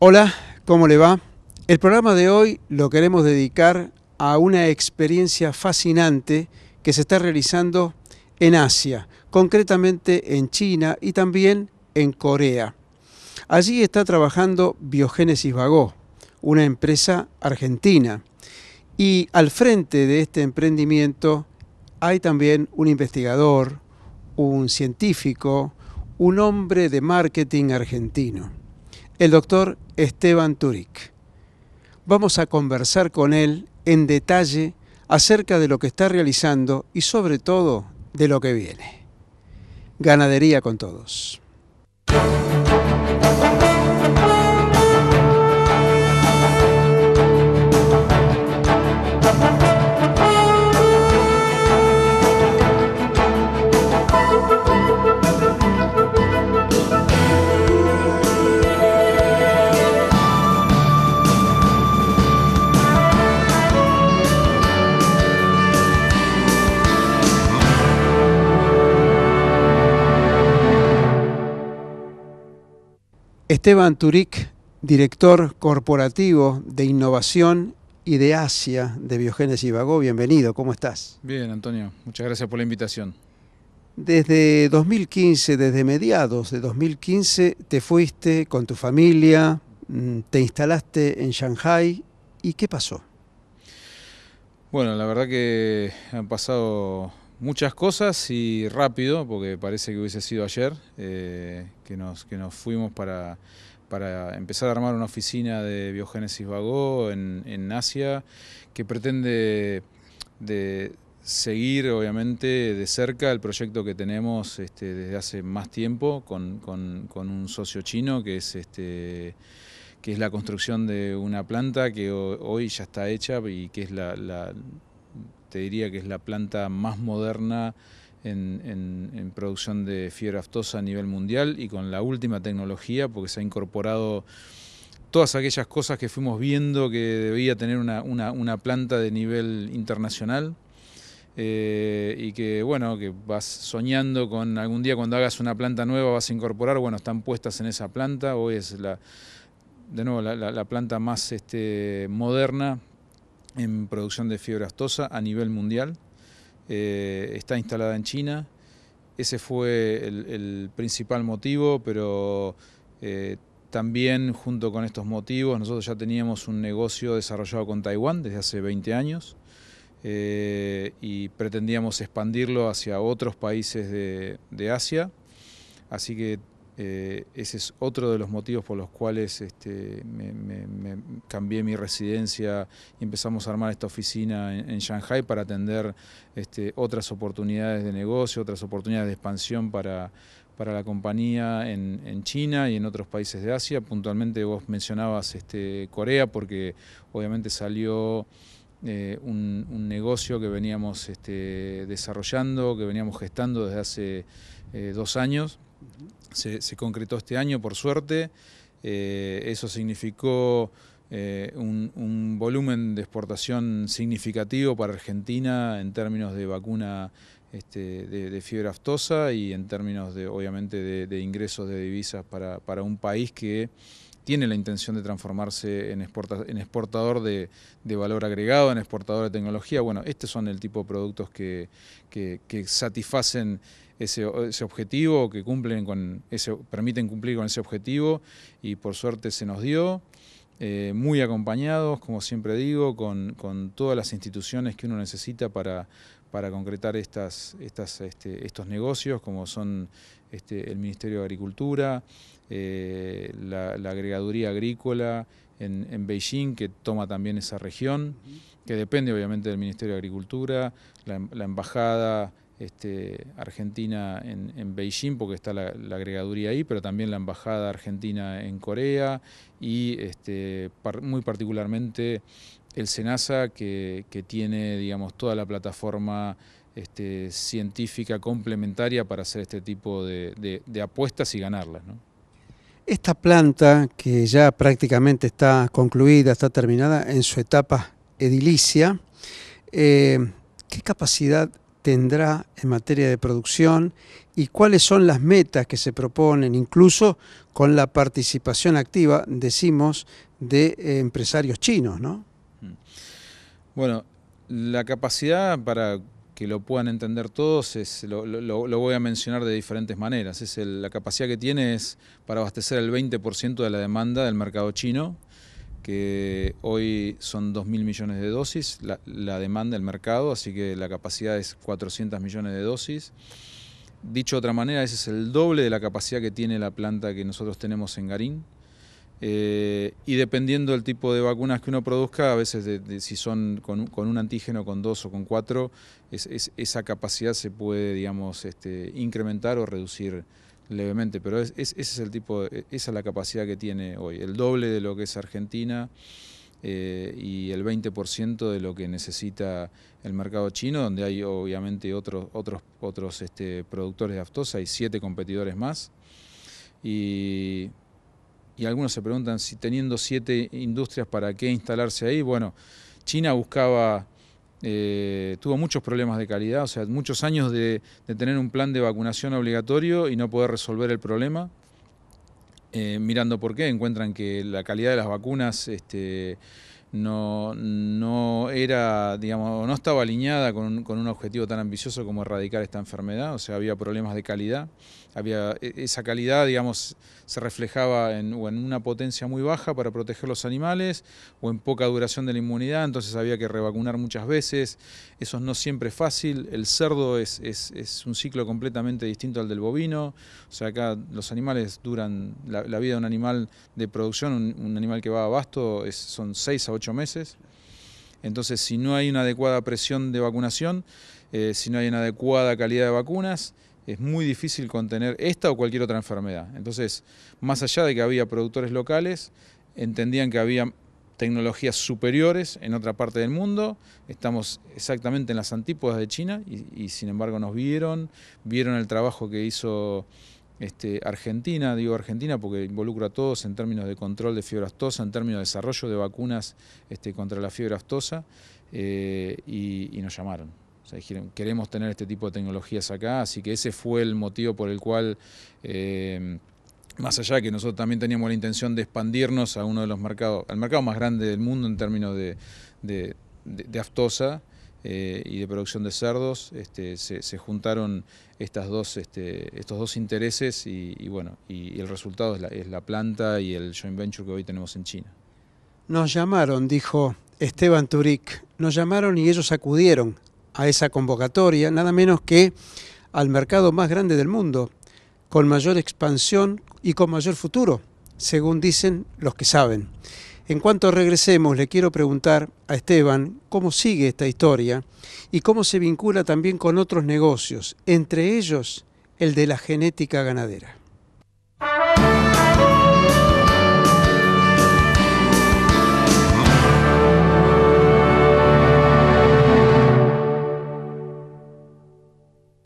Hola, ¿cómo le va? El programa de hoy lo queremos dedicar a una experiencia fascinante que se está realizando en Asia, concretamente en China y también en Corea. Allí está trabajando Biogénesis Vago, una empresa argentina. Y al frente de este emprendimiento hay también un investigador, un científico, un hombre de marketing argentino el doctor Esteban Turic. Vamos a conversar con él en detalle acerca de lo que está realizando y sobre todo de lo que viene. Ganadería con todos. Esteban Turic, director corporativo de innovación y de Asia de Biogénesis Vago, bienvenido, ¿cómo estás? Bien, Antonio, muchas gracias por la invitación. Desde 2015, desde mediados de 2015, te fuiste con tu familia, mm, te instalaste en Shanghai ¿y qué pasó? Bueno, la verdad que han pasado muchas cosas y rápido, porque parece que hubiese sido ayer, eh, que, nos, que nos fuimos para, empezar a armar una oficina de biogénesis vagó en, Asia, que pretende de seguir obviamente de cerca el proyecto que tenemos este, desde hace más tiempo con, un socio chino que es este que es la construcción de una planta que hoy ya está hecha y que es la te diría que es la planta más moderna en, producción de fibra aftosa a nivel mundial y con la última tecnología porque se ha incorporado todas aquellas cosas que fuimos viendo que debía tener una, planta de nivel internacional eh, y que bueno, que vas soñando con algún día cuando hagas una planta nueva vas a incorporar, bueno, están puestas en esa planta, hoy es la, de nuevo la, planta más este, moderna en producción de fibra astosa a nivel mundial. Eh, está instalada en China. Ese fue el, principal motivo, pero eh, también junto con estos motivos nosotros ya teníamos un negocio desarrollado con Taiwán desde hace 20 años eh, y pretendíamos expandirlo hacia otros países de, de Asia. Así que eh, ese es otro de los motivos por los cuales este, me, cambié mi residencia y empezamos a armar esta oficina en, Shanghai para atender este, otras oportunidades de negocio, otras oportunidades de expansión para, la compañía en, China y en otros países de Asia. Puntualmente vos mencionabas este, Corea porque obviamente salió... Eh, un, negocio que veníamos este, desarrollando, que veníamos gestando desde hace eh, dos años se, concretó este año, por suerte. Eh, eso significó eh, un, volumen de exportación significativo para Argentina en términos de vacuna este, de, fiebre aftosa y en términos de, obviamente, de, ingresos de divisas para, para un país que tiene la intención de transformarse en, exportador de, valor agregado, en exportador de tecnología. Bueno, estos son el tipo de productos que, satisfacen ese, objetivo, que cumplen con ese, permiten cumplir con ese objetivo y por suerte se nos dio. Eh, muy acompañados, como siempre digo, con todas las instituciones que uno necesita para, para concretar estas, este, estos negocios, como son este, el Ministerio de Agricultura, eh, la, agregaduría agrícola en, Beijing, que toma también esa región, que depende obviamente del Ministerio de Agricultura, la, Embajada este, Argentina en, Beijing, porque está la, agregaduría ahí, pero también la Embajada Argentina en Corea y muy particularmente el SENASA que, tiene digamos, toda la plataforma este, científica complementaria para hacer este tipo de, apuestas y ganarlas. Esta planta que ya prácticamente está concluida, está terminada en su etapa edilicia, eh, ¿qué capacidad tendrá en materia de producción y cuáles son las metas que se proponen, incluso con la participación activa, decimos, de eh, empresarios chinos, ¿no? Bueno, la capacidad para que lo puedan entender todos, es, lo, voy a mencionar de diferentes maneras. Es la capacidad que tiene es para abastecer el 20% de la demanda del mercado chino, que hoy son 2.000 millones de dosis, la, la demanda del mercado, así que la capacidad es 400 millones de dosis. Dicho de otra manera, ese es el doble de la capacidad que tiene la planta que nosotros tenemos en Garín. Eh, y dependiendo del tipo de vacunas que uno produzca, a veces si son con, un antígeno, con dos o con cuatro, esa capacidad se puede, digamos, este, incrementar o reducir levemente. Pero ese es el tipo, e, esa es la capacidad que tiene hoy, el doble de lo que es Argentina. Eh, y el 20% de lo que necesita el mercado chino, donde hay obviamente otros, otros, otros este, productores de aftosa hay siete competidores más. Y y algunos se preguntan si teniendo siete industrias, ¿para qué instalarse ahí? Bueno, China buscaba, eh, tuvo muchos problemas de calidad, o sea, muchos años de, tener un plan de vacunación obligatorio y no poder resolver el problema. Eh, mirando por qué, encuentran que la calidad de las vacunas este, no, no era, digamos, no estaba alineada con un, objetivo tan ambicioso como erradicar esta enfermedad, o sea, había problemas de calidad, había, e, esa calidad, digamos, se reflejaba en, en una potencia muy baja para proteger los animales, o en poca duración de la inmunidad, entonces había que revacunar muchas veces, eso no siempre es fácil, el cerdo es, un ciclo completamente distinto al del bovino, o sea, acá los animales duran, la, vida de un animal de producción, un, animal que va a abasto, son seis a meses. Entonces, si no hay una adecuada presión de vacunación, eh, si no hay una adecuada calidad de vacunas, es muy difícil contener esta o cualquier otra enfermedad. Entonces, más allá de que había productores locales, entendían que había tecnologías superiores en otra parte del mundo, estamos exactamente en las antípodas de China y sin embargo nos vieron, vieron el trabajo que hizo este, Argentina, digo Argentina porque involucra a todos en términos de control de fiebre aftosa, en términos de desarrollo de vacunas este, contra la fiebre aftosa, eh, y, nos llamaron. O sea, dijeron, queremos tener este tipo de tecnologías acá, así que ese fue el motivo por el cual... Eh, más allá que nosotros también teníamos la intención de expandirnos a uno de los mercados, al mercado más grande del mundo en términos de aftosa, eh, y de producción de cerdos, este, se, juntaron estas dos, este, estos dos intereses y, bueno, y, el resultado es la, es la planta y el joint venture que hoy tenemos en China. Nos llamaron, dijo Esteban Turic, nos llamaron y ellos acudieron a esa convocatoria, nada menos que al mercado más grande del mundo, con mayor expansión y con mayor futuro, según dicen los que saben. En cuanto regresemos, le quiero preguntar a Esteban cómo sigue esta historia y cómo se vincula también con otros negocios, entre ellos el de la genética ganadera.